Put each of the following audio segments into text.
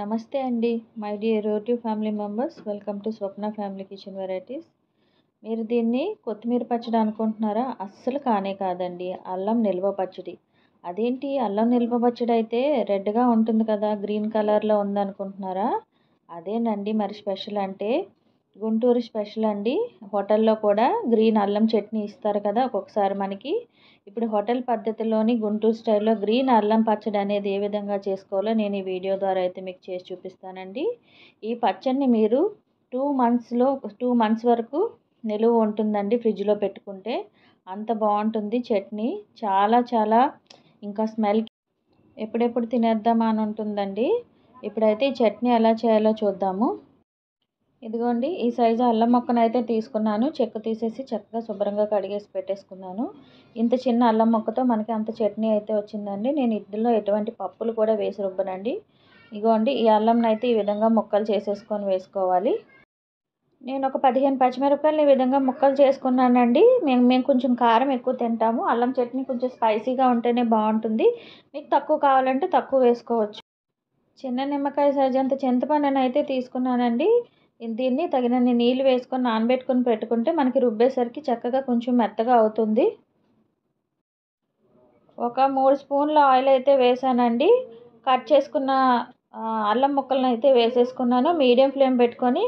నమస్తే అండి my dear రోటివ్ family members welcome to Swapna family kitchen varieties మీరు దీన్ని కొత్తిమీర పచ్చడి అనుకుంటున్నారా అస్సలు కానే కాదండి అల్లం నిల్వ పచ్చడి అదేంటి అల్లం నిల్వ పచ్చడి అయితే రెడ్గా ఉంటుంది కదా గ్రీన్ కలర్లో ఉందనుకుంటున్నారా అదేనండి మరి స్పెషల్ అంటే గుంటూరు స్పెషల్ అండి హోటల్లో కూడా గ్రీన్ అల్లం చట్నీ ఇస్తారు కదా ఒక్కొక్కసారి మనకి ఇప్పుడు హోటల్ పద్ధతిలోని గుంటూరు స్టైల్లో గ్రీన్ అల్లం పచ్చడి అనేది ఏ విధంగా చేసుకోవాలో నేను ఈ వీడియో ద్వారా అయితే మీకు చేసి చూపిస్తానండి ఈ పచ్చడిని మీరు టూ మంత్స్లో టూ మంత్స్ వరకు నిలువ ఉంటుందండి ఫ్రిడ్జ్లో పెట్టుకుంటే అంత బాగుంటుంది చట్నీ చాలా చాలా ఇంకా స్మెల్ ఎప్పుడెప్పుడు తినేద్దామా అని ఉంటుందండి ఇప్పుడైతే ఈ చట్నీ ఎలా చేయాలో చూద్దాము ఇదిగోండి ఈ సైజు అల్లం మొక్కను అయితే తీసుకున్నాను చెక్క తీసేసి చక్కగా శుభ్రంగా కడిగేసి పెట్టేసుకున్నాను ఇంత చిన్న అల్లం మొక్కతో మనకి అంత చట్నీ అయితే వచ్చిందండి నేను ఇందులో ఎటువంటి పప్పులు కూడా వేసి రుబ్బనండి ఇగోండి ఈ అల్లంను అయితే ఈ విధంగా ముక్కలు చేసేసుకొని వేసుకోవాలి నేను ఒక పదిహేను పచ్చిమిరపకాయలు ఈ విధంగా ముక్కలు చేసుకున్నానండి మేము మేము కొంచెం కారం ఎక్కువ తింటాము అల్లం చట్నీ కొంచెం స్పైసీగా ఉంటేనే బాగుంటుంది మీకు తక్కువ కావాలంటే తక్కువ వేసుకోవచ్చు చిన్న నిమ్మకాయ సైజ్ అంత చింతపండునైతే తీసుకున్నానండి దీన్ని తగినన్ని నీళ్ళు వేసుకొని నానబెట్టుకొని పెట్టుకుంటే మనకి రుబ్బేసరికి చక్కగా కొంచెం మెత్తగా అవుతుంది ఒక మూడు స్పూన్ల ఆయిల్ అయితే వేసానండి కట్ చేసుకున్న అల్లం ముక్కలను అయితే వేసేసుకున్నాను మీడియం ఫ్లేమ్ పెట్టుకొని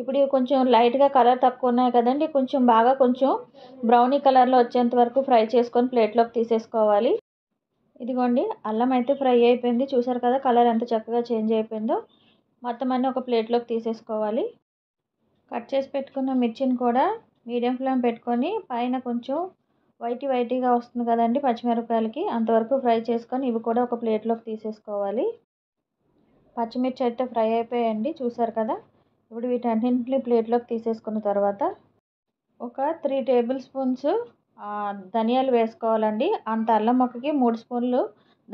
ఇప్పుడు ఇవి కొంచెం లైట్గా కలర్ తక్కువ ఉన్నాయి కదండి కొంచెం బాగా కొంచెం బ్రౌనీ కలర్లో వచ్చేంత వరకు ఫ్రై చేసుకొని ప్లేట్లోకి తీసేసుకోవాలి ఇదిగోండి అల్లం అయితే ఫ్రై అయిపోయింది చూసారు కదా కలర్ ఎంత చక్కగా చేంజ్ అయిపోయిందో మొత్తం అన్నీ ఒక ప్లేట్లోకి తీసేసుకోవాలి కట్ చేసి పెట్టుకున్న మిర్చిని కూడా మీడియం ఫ్లేమ్ పెట్టుకొని పైన కొంచెం వైటీ వైటీగా వస్తుంది కదండి పచ్చిమిరపకాయలకి అంతవరకు ఫ్రై చేసుకొని ఇవి కూడా ఒక ప్లేట్లోకి తీసేసుకోవాలి పచ్చిమిర్చి అయితే ఫ్రై అయిపోయాయండి చూసారు కదా ఇప్పుడు అన్నింటినీ ప్లేట్లోకి తీసేసుకున్న తర్వాత ఒక త్రీ టేబుల్ స్పూన్స్ ధనియాలు వేసుకోవాలండి అంత అల్లం మొక్కకి మూడు స్పూన్లు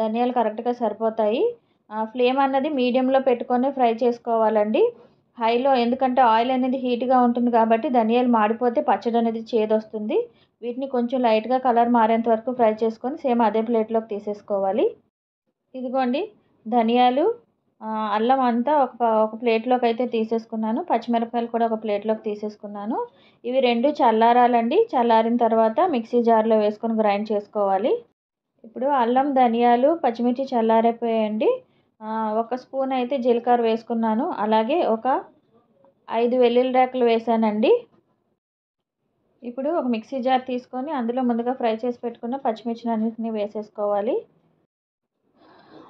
ధనియాలు కరెక్ట్గా సరిపోతాయి ఫ్లేమ్ అన్నది మీడియంలో పెట్టుకొని ఫ్రై చేసుకోవాలండి హైలో ఎందుకంటే ఆయిల్ అనేది హీట్గా ఉంటుంది కాబట్టి ధనియాలు మాడిపోతే పచ్చడి అనేది చేదొస్తుంది వీటిని కొంచెం లైట్గా కలర్ మారేంత వరకు ఫ్రై చేసుకొని సేమ్ అదే ప్లేట్లోకి తీసేసుకోవాలి ఇదిగోండి ధనియాలు అల్లం అంతా ఒక ఒక ప్లేట్లోకి అయితే తీసేసుకున్నాను పచ్చిమిరపకాయలు కూడా ఒక ప్లేట్లోకి తీసేసుకున్నాను ఇవి రెండు చల్లారాలండి చల్లారిన తర్వాత మిక్సీ జార్లో వేసుకొని గ్రైండ్ చేసుకోవాలి ఇప్పుడు అల్లం ధనియాలు పచ్చిమిర్చి చల్లారైపోయాయండి ఒక స్పూన్ అయితే జీలకర్ర వేసుకున్నాను అలాగే ఒక ఐదు వెల్లుల్లి రేకులు వేసానండి ఇప్పుడు ఒక మిక్సీ జార్ తీసుకొని అందులో ముందుగా ఫ్రై చేసి పెట్టుకున్న అన్నింటిని వేసేసుకోవాలి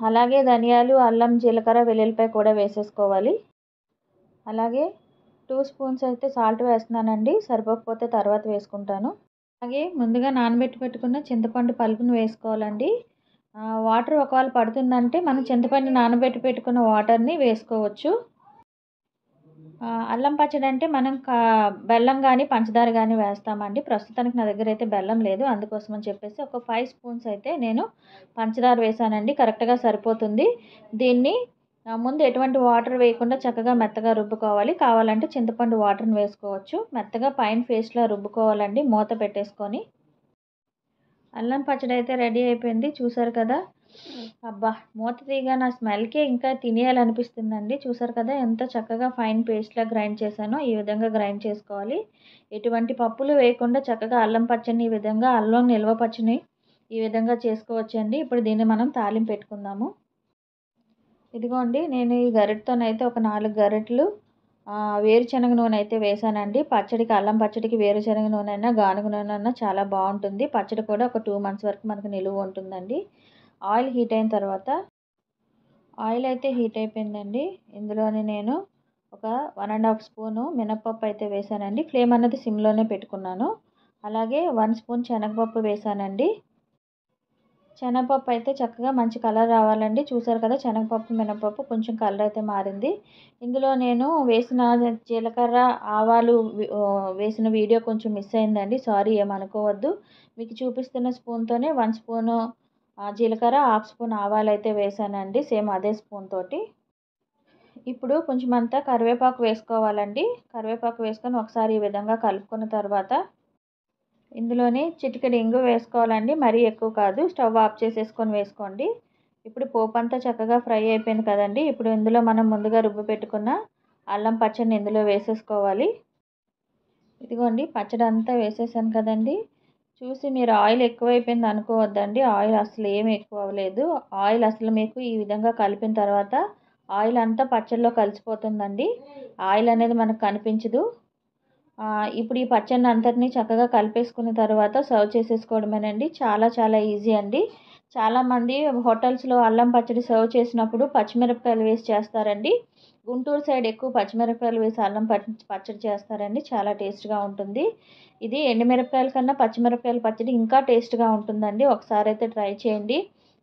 అలాగే ధనియాలు అల్లం జీలకర్ర వెల్లుల్లిపాయ కూడా వేసేసుకోవాలి అలాగే టూ స్పూన్స్ అయితే సాల్ట్ వేస్తున్నానండి సరిపోకపోతే తర్వాత వేసుకుంటాను అలాగే ముందుగా నానబెట్టి పెట్టుకున్న చింతపండు పలుపును వేసుకోవాలండి వాటర్ ఒకవేళ పడుతుందంటే మనం చింతపండు నానబెట్టి పెట్టుకున్న వాటర్ని వేసుకోవచ్చు అల్లం పచ్చడి అంటే మనం కా బెల్లం కానీ పంచదార కానీ వేస్తామండి ప్రస్తుతానికి నా దగ్గర అయితే బెల్లం లేదు అందుకోసం అని చెప్పేసి ఒక ఫైవ్ స్పూన్స్ అయితే నేను పంచదార వేసానండి కరెక్ట్గా సరిపోతుంది దీన్ని ముందు ఎటువంటి వాటర్ వేయకుండా చక్కగా మెత్తగా రుబ్బుకోవాలి కావాలంటే చింతపండు వాటర్ని వేసుకోవచ్చు మెత్తగా పైన ఫేస్లో రుబ్బుకోవాలండి మూత పెట్టేసుకొని అల్లం పచ్చడి అయితే రెడీ అయిపోయింది చూసారు కదా అబ్బా మూత తీగా నా స్మెల్కే ఇంకా తినేయాలనిపిస్తుందండి చూసారు కదా ఎంత చక్కగా ఫైన్ పేస్ట్లా గ్రైండ్ చేశానో ఈ విధంగా గ్రైండ్ చేసుకోవాలి ఎటువంటి పప్పులు వేయకుండా చక్కగా అల్లం పచ్చని ఈ విధంగా అల్లం నిల్వ పచ్చని ఈ విధంగా చేసుకోవచ్చండి ఇప్పుడు దీన్ని మనం తాలింపు పెట్టుకుందాము ఇదిగోండి నేను ఈ గరిటతోనైతే ఒక నాలుగు గరిటలు వేరుశనగ నూనె అయితే వేసానండి పచ్చడికి అల్లం పచ్చడికి వేరుశనగ నూనె అయినా గానుగ నూనె అయినా చాలా బాగుంటుంది పచ్చడి కూడా ఒక టూ మంత్స్ వరకు మనకు నిలువ ఉంటుందండి ఆయిల్ హీట్ అయిన తర్వాత ఆయిల్ అయితే హీట్ అయిపోయిందండి ఇందులోనే నేను ఒక వన్ అండ్ హాఫ్ స్పూను మినప్పప్పు అయితే వేసానండి ఫ్లేమ్ అన్నది సిమ్లోనే పెట్టుకున్నాను అలాగే వన్ స్పూన్ శనగపప్పు వేసానండి శనగపప్పు అయితే చక్కగా మంచి కలర్ రావాలండి చూసారు కదా శనగపప్పు మినపప్పు కొంచెం కలర్ అయితే మారింది ఇందులో నేను వేసిన జీలకర్ర ఆవాలు వేసిన వీడియో కొంచెం మిస్ అయిందండి సారీ ఏమనుకోవద్దు మీకు చూపిస్తున్న స్పూన్తోనే వన్ స్పూను జీలకర్ర హాఫ్ స్పూన్ ఆవాలు అయితే వేసానండి సేమ్ అదే స్పూన్ తోటి ఇప్పుడు కొంచెం అంతా కరివేపాకు వేసుకోవాలండి కరివేపాకు వేసుకొని ఒకసారి ఈ విధంగా కలుపుకున్న తర్వాత ఇందులోనే చిటికెడు ఇంగు వేసుకోవాలండి మరీ ఎక్కువ కాదు స్టవ్ ఆఫ్ చేసేసుకొని వేసుకోండి ఇప్పుడు పోపు అంతా చక్కగా ఫ్రై అయిపోయింది కదండి ఇప్పుడు ఇందులో మనం ముందుగా రుబ్బు పెట్టుకున్న అల్లం పచ్చడిని ఇందులో వేసేసుకోవాలి ఇదిగోండి పచ్చడి అంతా వేసేసాను కదండి చూసి మీరు ఆయిల్ ఎక్కువైపోయింది అనుకోవద్దండి ఆయిల్ అసలు ఏమి ఎక్కువ అవ్వలేదు ఆయిల్ అసలు మీకు ఈ విధంగా కలిపిన తర్వాత ఆయిల్ అంతా పచ్చడిలో కలిసిపోతుందండి ఆయిల్ అనేది మనకు కనిపించదు ఇప్పుడు ఈ పచ్చడిని అంతటినీ చక్కగా కలిపేసుకున్న తర్వాత సర్వ్ చేసేసుకోవడమేనండి చాలా చాలా ఈజీ అండి చాలామంది హోటల్స్లో అల్లం పచ్చడి సర్వ్ చేసినప్పుడు పచ్చిమిరపకాయలు వేసి చేస్తారండి గుంటూరు సైడ్ ఎక్కువ పచ్చిమిరపకాయలు వేసి అల్లం పచ్చడి చేస్తారండి చాలా టేస్ట్గా ఉంటుంది ఇది ఎండుమిరపకాయల కన్నా పచ్చిమిరపకాయల పచ్చడి ఇంకా టేస్ట్గా ఉంటుందండి ఒకసారి అయితే ట్రై చేయండి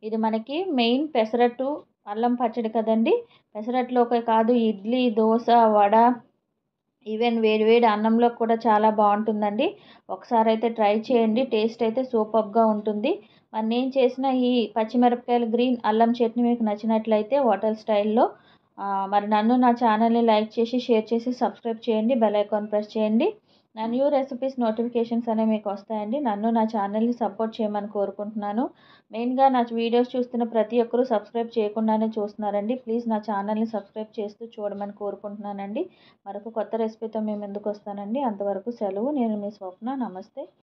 ఇది మనకి మెయిన్ పెసరట్టు అల్లం పచ్చడి కదండి పెసరట్లోకే కాదు ఇడ్లీ దోశ వడ ఈవెన్ వేడి అన్నంలో కూడా చాలా బాగుంటుందండి ఒకసారి అయితే ట్రై చేయండి టేస్ట్ అయితే సూపర్గా ఉంటుంది మరి నేను చేసిన ఈ పచ్చిమిరపకాయలు గ్రీన్ అల్లం చట్నీ మీకు నచ్చినట్లయితే హోటల్ స్టైల్లో మరి నన్ను నా ఛానల్ని లైక్ చేసి షేర్ చేసి సబ్స్క్రైబ్ చేయండి బెల్ ఐకాన్ ప్రెస్ చేయండి నా న్యూ రెసిపీస్ నోటిఫికేషన్స్ అనేవి మీకు వస్తాయండి నన్ను నా ఛానల్ని సపోర్ట్ చేయమని కోరుకుంటున్నాను మెయిన్గా నా వీడియోస్ చూస్తున్న ప్రతి ఒక్కరూ సబ్స్క్రైబ్ చేయకుండానే చూస్తున్నారండి ప్లీజ్ నా ఛానల్ని సబ్స్క్రైబ్ చేస్తూ చూడమని కోరుకుంటున్నానండి మరొక కొత్త రెసిపీతో మేము ఎందుకు వస్తానండి అంతవరకు సెలవు నేను మీ స్వప్న నమస్తే